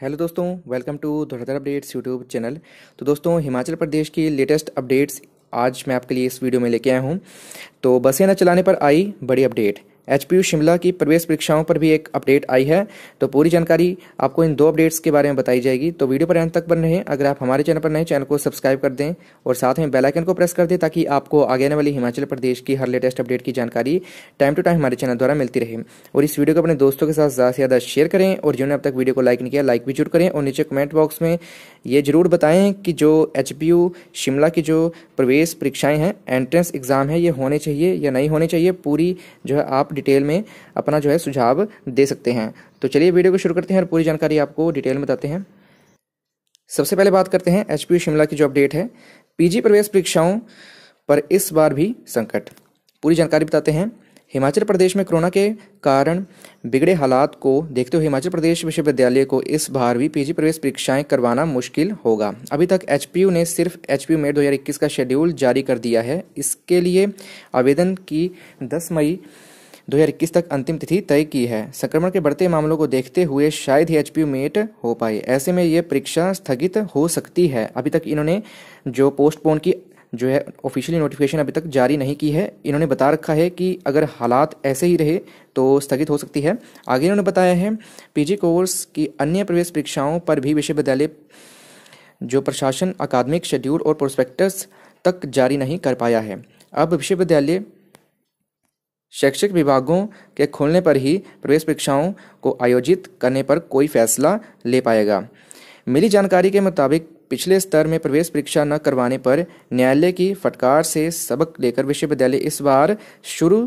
hello दोस्तों welcome to Dhauladhar updates YouTube channel तो दोस्तों हिमाचल प्रदेश की लेटेस्ट अपडेट्स आज मैं आपके लिए इस वीडियो में लेके आया हूँ तो बसें न चलाने पर आई बड़ी अपडेट एच शिमला की प्रवेश परीक्षाओं पर भी एक अपडेट आई है तो पूरी जानकारी आपको इन दो अपडेट्स के बारे में बताई जाएगी तो वीडियो पर अंत तक बन रहे अगर आप हमारे चैनल पर नए चैनल को सब्सक्राइब कर दें और साथ में बेलाइकन को प्रेस कर दें ताकि आपको आगे आने वाली हिमाचल प्रदेश की हर लेटेस्ट अपडेट की जानकारी टाइम टू टाइम हमारे चैनल द्वारा मिलती रहे और इस वीडियो को अपने दोस्तों के साथ ज़्यादा से ज़्यादा शेयर करें और जिन्होंने अब तक वीडियो को लाइक नहीं किया लाइक भी जरूर करें और नीचे कमेंट बॉक्स में ये जरूर बताएं कि जो एच शिमला की जो प्रवेश परीक्षाएँ हैं एंट्रेंस एग्ज़ाम है ये होने चाहिए या नहीं होने चाहिए पूरी जो है आप डिटेल में अपना जो है सुझाव दे सकते हैं तो चलिए वीडियो को शुरू करते हैं और पूरी जानकारी आपको डिटेल में बताते हैं सबसे पहले बात करते हैं एच शिमला की जो अपडेट है पीजी प्रवेश परीक्षाओं पर इस बार भी संकट पूरी जानकारी बताते हैं हिमाचल प्रदेश में कोरोना के कारण बिगड़े हालात को देखते हुए हिमाचल प्रदेश विश्वविद्यालय को इस बार भी पीजी प्रवेश परीक्षाएं करवाना मुश्किल होगा अभी तक एचपीयू ने सिर्फ एचपीयू मेट 2021 का शेड्यूल जारी कर दिया है इसके लिए आवेदन की 10 मई 2021 तक अंतिम तिथि तय की है संक्रमण के बढ़ते मामलों को देखते हुए शायद ही एचपीयू मेट हो पाए ऐसे में ये परीक्षा स्थगित हो सकती है अभी तक इन्होंने जो पोस्टपोन की जो है ऑफिशियली नोटिफिकेशन अभी तक जारी नहीं की है इन्होंने बता रखा है कि अगर हालात ऐसे ही रहे तो स्थगित हो सकती है आगे इन्होंने बताया है पीजी कोर्स की अन्य प्रवेश परीक्षाओं पर भी विश्वविद्यालय जो प्रशासन अकादमिक शेड्यूल और प्रोस्पेक्टस तक जारी नहीं कर पाया है अब विश्वविद्यालय शैक्षिक विभागों के खोलने पर ही प्रवेश परीक्षाओं को आयोजित करने पर कोई फैसला ले पाएगा मिली जानकारी के मुताबिक पिछले स्तर में प्रवेश परीक्षा न करवाने पर न्यायालय की फटकार से सबक लेकर विश्वविद्यालय इस बार शुरू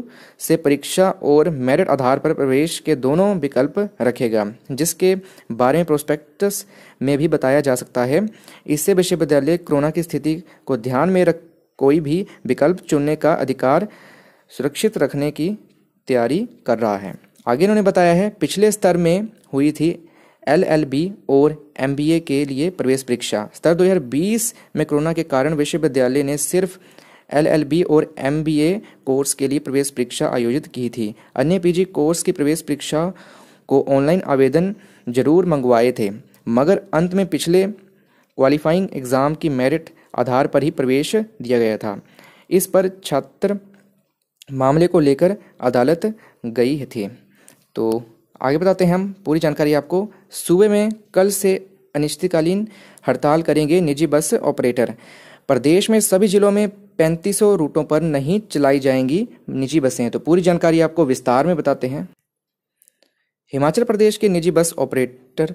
से परीक्षा और मेरिट आधार पर प्रवेश के दोनों विकल्प रखेगा जिसके बारे में प्रोस्पेक्टस में भी बताया जा सकता है इससे विश्वविद्यालय कोरोना की स्थिति को ध्यान में रख कोई भी विकल्प चुनने का अधिकार सुरक्षित रखने की तैयारी कर रहा है आगे उन्होंने बताया है पिछले स्तर में हुई थी एलएलबी और एमबीए के लिए प्रवेश परीक्षा स्तर 2020 में कोरोना के कारण विश्वविद्यालय ने सिर्फ एलएलबी और एमबीए कोर्स के लिए प्रवेश परीक्षा आयोजित की थी अन्य पीजी कोर्स की प्रवेश परीक्षा को ऑनलाइन आवेदन जरूर मंगवाए थे मगर अंत में पिछले क्वालिफाइंग एग्ज़ाम की मेरिट आधार पर ही प्रवेश दिया गया था इस पर छात्र मामले को लेकर अदालत गई थी तो आगे बताते हैं हम पूरी जानकारी आपको सूबे में कल से अनिश्चितकालीन हड़ताल करेंगे निजी बस ऑपरेटर प्रदेश में सभी जिलों में पैंतीस रूटों पर नहीं चलाई जाएंगी निजी बसें तो पूरी जानकारी आपको विस्तार में बताते हैं हिमाचल प्रदेश के निजी बस ऑपरेटर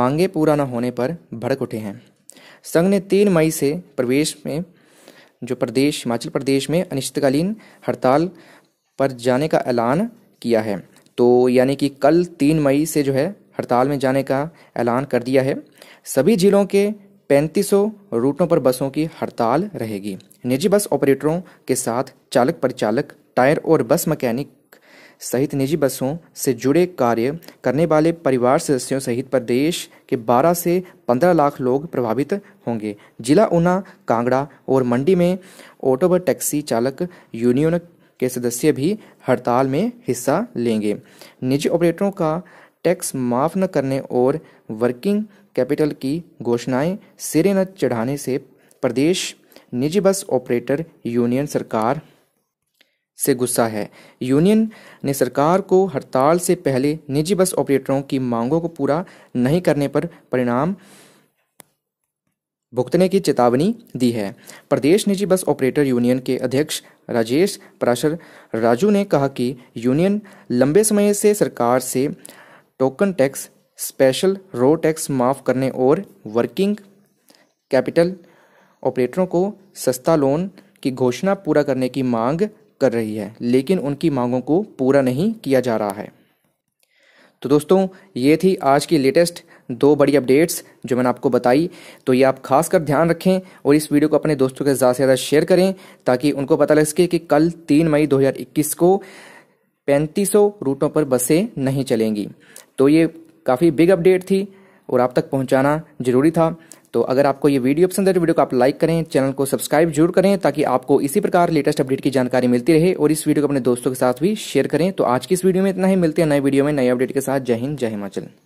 मांगे पूरा न होने पर भड़क उठे हैं संघ ने तीन मई से प्रवेश में जो प्रदेश हिमाचल प्रदेश में अनिश्चितकालीन हड़ताल पर जाने का ऐलान किया है तो यानी कि कल तीन मई से जो है हड़ताल में जाने का ऐलान कर दिया है सभी जिलों के 3500 रूटों पर बसों की हड़ताल रहेगी निजी बस ऑपरेटरों के साथ चालक परिचालक टायर और बस मैकेनिक सहित निजी बसों से जुड़े कार्य करने वाले परिवार सदस्यों सहित प्रदेश के 12 से 15 लाख लोग प्रभावित होंगे जिला ऊना कांगड़ा और मंडी में ऑटो व टैक्सी चालक यूनियन के सदस्य भी हड़ताल में हिस्सा लेंगे निजी ऑपरेटरों का टैक्स माफ न करने और वर्किंग कैपिटल की घोषणाएं सिरे न चढ़ाने से प्रदेश निजी बस ऑपरेटर यूनियन सरकार से गुस्सा है यूनियन ने सरकार को हड़ताल से पहले निजी बस ऑपरेटरों की मांगों को पूरा नहीं करने पर परिणाम भुगतने की चेतावनी दी है प्रदेश निजी बस ऑपरेटर यूनियन के अध्यक्ष राजेश पराशर राजू ने कहा कि यूनियन लंबे समय से सरकार से token tax special road tax माफ़ करने और वर्किंग कैपिटल ऑपरेटरों को सस्ता लोन की घोषणा पूरा करने की मांग कर रही है लेकिन उनकी मांगों को पूरा नहीं किया जा रहा है तो दोस्तों ये थी आज की लेटेस्ट दो बड़ी अपडेट्स जो मैंने आपको बताई तो ये आप खास कर ध्यान रखें और इस वीडियो को अपने दोस्तों के ज़्यादा से ज़्यादा शेयर करें ताकि उनको पता लग सके कि कल तीन मई 2021 को पैंतीसों रूटों पर बसें नहीं चलेंगी तो ये काफ़ी बिग अपडेट थी और आप तक पहुंचाना ज़रूरी था तो अगर आपको ये वीडियो पसंद है तो वीडियो को आप लाइक करें चैनल को सब्सक्राइब जरूर करें ताकि आपको इसी प्रकार लेटेस्ट अपडेट की जानकारी मिलती रहे और इस वीडियो को अपने दोस्तों के साथ भी शेयर करें तो आज की इस वीडियो में इतना ही मिलते हैं नए वीडियो में नए अपडेट के साथ जय हिंद जय हिमाचल